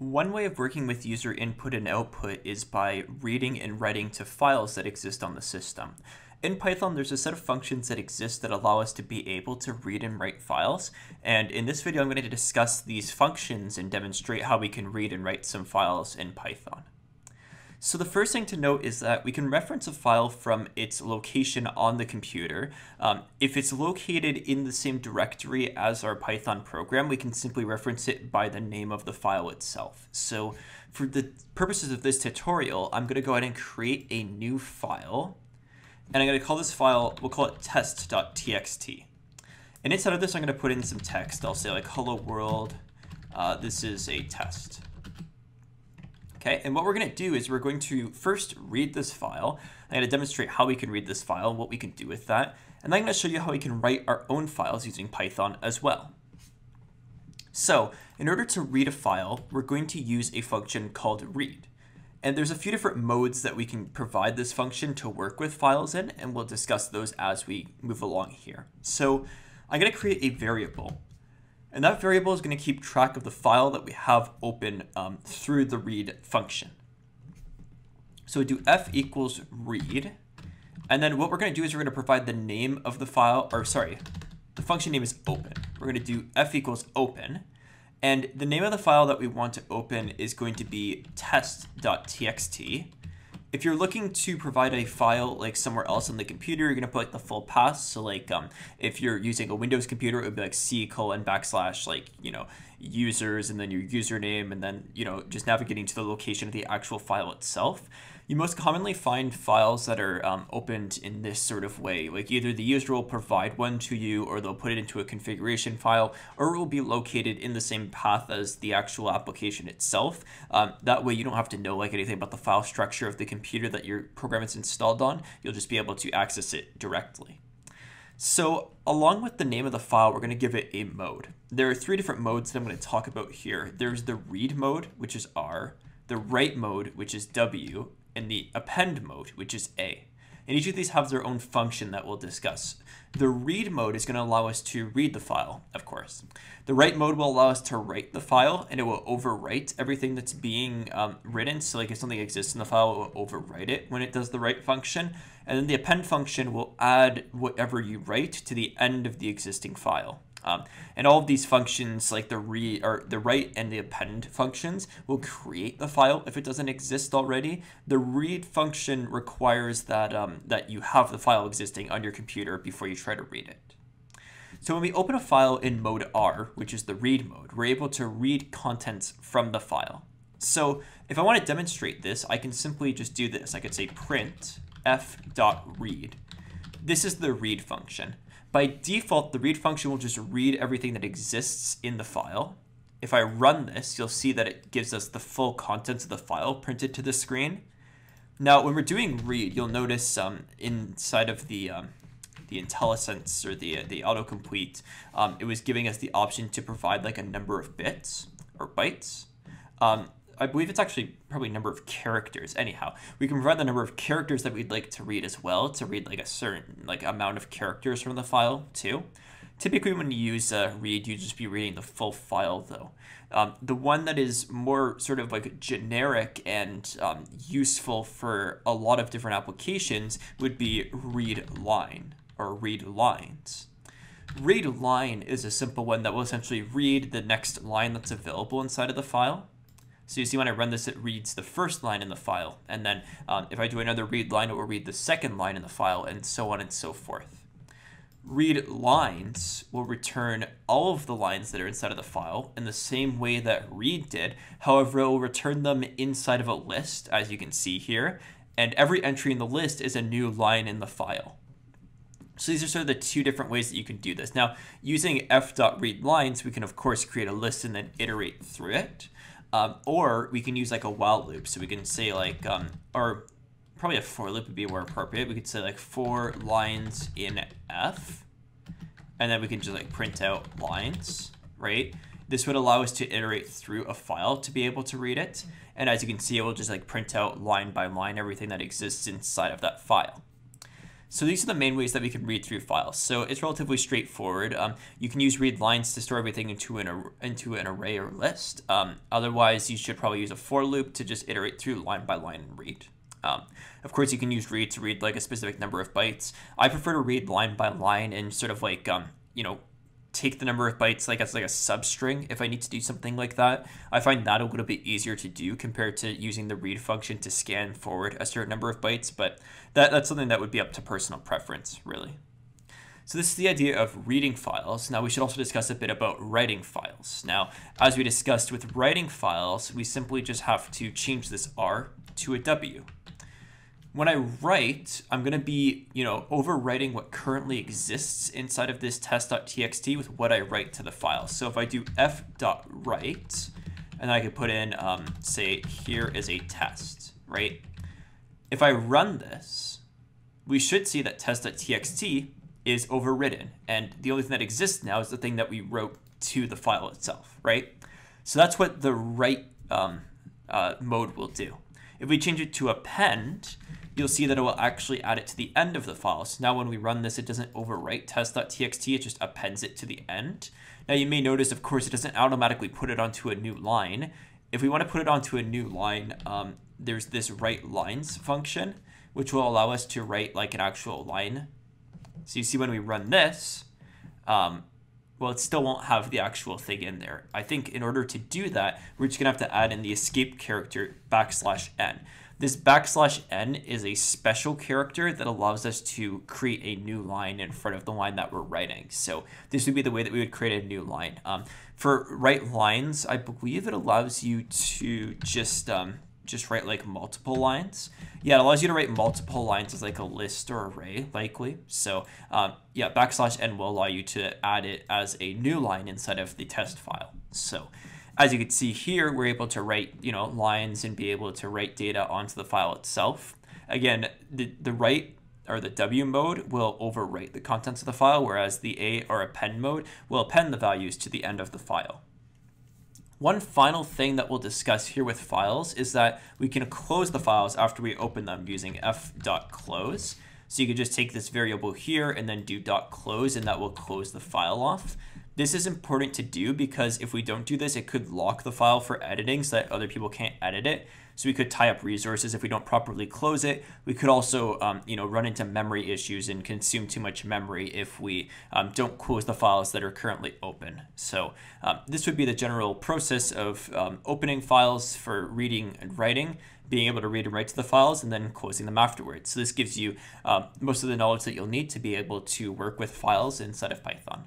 One way of working with user input and output is by reading and writing to files that exist on the system. In Python, there's a set of functions that exist that allow us to be able to read and write files. And in this video, I'm going to discuss these functions and demonstrate how we can read and write some files in Python. So the first thing to note is that we can reference a file from its location on the computer. Um, if it's located in the same directory as our Python program, we can simply reference it by the name of the file itself. So for the purposes of this tutorial, I'm going to go ahead and create a new file. And I'm going to call this file, we'll call it test.txt. And inside of this, I'm going to put in some text. I'll say like, hello world, uh, this is a test. Okay, and what we're gonna do is we're going to first read this file. I'm gonna demonstrate how we can read this file, what we can do with that, and then I'm gonna show you how we can write our own files using Python as well. So in order to read a file, we're going to use a function called read. And there's a few different modes that we can provide this function to work with files in, and we'll discuss those as we move along here. So I'm gonna create a variable and that variable is going to keep track of the file that we have open um, through the read function. So we do f equals read. And then what we're going to do is we're going to provide the name of the file, or sorry, the function name is open. We're going to do f equals open. And the name of the file that we want to open is going to be test.txt if you're looking to provide a file like somewhere else on the computer, you're gonna put like, the full path. So like um, if you're using a Windows computer, it would be like C colon backslash like you know users and then your username and then you know just navigating to the location of the actual file itself. You most commonly find files that are um, opened in this sort of way, like either the user will provide one to you or they'll put it into a configuration file or it will be located in the same path as the actual application itself. Um, that way you don't have to know like anything about the file structure of the computer that your program is installed on. You'll just be able to access it directly. So along with the name of the file, we're going to give it a mode. There are three different modes that I'm going to talk about here. There's the read mode, which is R, the write mode, which is W, and the append mode, which is A. And each of these have their own function that we'll discuss. The read mode is going to allow us to read the file, of course. The write mode will allow us to write the file, and it will overwrite everything that's being um, written. So like if something exists in the file, it will overwrite it when it does the write function. And then the append function will add whatever you write to the end of the existing file. Um, and all of these functions, like the re or the write and the append functions, will create the file if it doesn't exist already. The read function requires that um, that you have the file existing on your computer before you try to read it. So when we open a file in mode R, which is the read mode, we're able to read contents from the file. So if I want to demonstrate this, I can simply just do this. I could say print f.read. This is the read function. By default, the read function will just read everything that exists in the file. If I run this, you'll see that it gives us the full contents of the file printed to the screen. Now, when we're doing read, you'll notice um, inside of the um, the IntelliSense or the the autocomplete, um, it was giving us the option to provide like a number of bits or bytes. Um, I believe it's actually probably number of characters. Anyhow, we can provide the number of characters that we'd like to read as well to read like a certain like amount of characters from the file too. Typically, when you use uh, read, you just be reading the full file though. Um, the one that is more sort of like generic and um, useful for a lot of different applications would be read line or read lines. Read line is a simple one that will essentially read the next line that's available inside of the file. So you see when I run this, it reads the first line in the file. And then um, if I do another read line, it will read the second line in the file and so on and so forth. Read lines will return all of the lines that are inside of the file in the same way that read did. However, it will return them inside of a list, as you can see here. And every entry in the list is a new line in the file. So these are sort of the two different ways that you can do this. Now, using f.readlines, we can of course create a list and then iterate through it. Um, or we can use like a while loop. So we can say like, um, or probably a for loop would be more appropriate. We could say like four lines in F, and then we can just like print out lines, right? This would allow us to iterate through a file to be able to read it. And as you can see, it will just like print out line by line everything that exists inside of that file. So these are the main ways that we can read through files. So it's relatively straightforward. Um, you can use read lines to store everything into an, into an array or list. Um, otherwise, you should probably use a for loop to just iterate through line by line and read. Um, of course, you can use read to read like a specific number of bytes. I prefer to read line by line and sort of like, um, you know, take the number of bytes like as like a substring if I need to do something like that. I find that a little bit easier to do compared to using the read function to scan forward a certain number of bytes, but that, that's something that would be up to personal preference, really. So this is the idea of reading files. Now we should also discuss a bit about writing files. Now, as we discussed with writing files, we simply just have to change this R to a W when I write, I'm going to be, you know, overwriting what currently exists inside of this test.txt with what I write to the file. So if I do f.write, and I could put in, um, say, here is a test, right? If I run this, we should see that test.txt is overridden. And the only thing that exists now is the thing that we wrote to the file itself, right? So that's what the write um, uh, mode will do. If we change it to append, you'll see that it will actually add it to the end of the file. So now when we run this, it doesn't overwrite test.txt, it just appends it to the end. Now you may notice, of course, it doesn't automatically put it onto a new line. If we want to put it onto a new line, um, there's this write lines function, which will allow us to write like an actual line. So you see when we run this, um, well, it still won't have the actual thing in there. I think in order to do that, we're just gonna have to add in the escape character backslash n. This backslash n is a special character that allows us to create a new line in front of the line that we're writing. So this would be the way that we would create a new line. Um, for write lines, I believe it allows you to just, um, just write like multiple lines. Yeah, it allows you to write multiple lines as like a list or array, likely. So um, yeah, backslash n will allow you to add it as a new line inside of the test file. So as you can see here, we're able to write, you know, lines and be able to write data onto the file itself. Again, the, the write or the W mode will overwrite the contents of the file, whereas the A or append mode will append the values to the end of the file. One final thing that we'll discuss here with files is that we can close the files after we open them using f.close. So you can just take this variable here and then do .close and that will close the file off. This is important to do because if we don't do this, it could lock the file for editing so that other people can't edit it. So we could tie up resources if we don't properly close it. We could also, um, you know, run into memory issues and consume too much memory if we um, don't close the files that are currently open. So um, this would be the general process of um, opening files for reading and writing, being able to read and write to the files, and then closing them afterwards. So this gives you um, most of the knowledge that you'll need to be able to work with files inside of Python.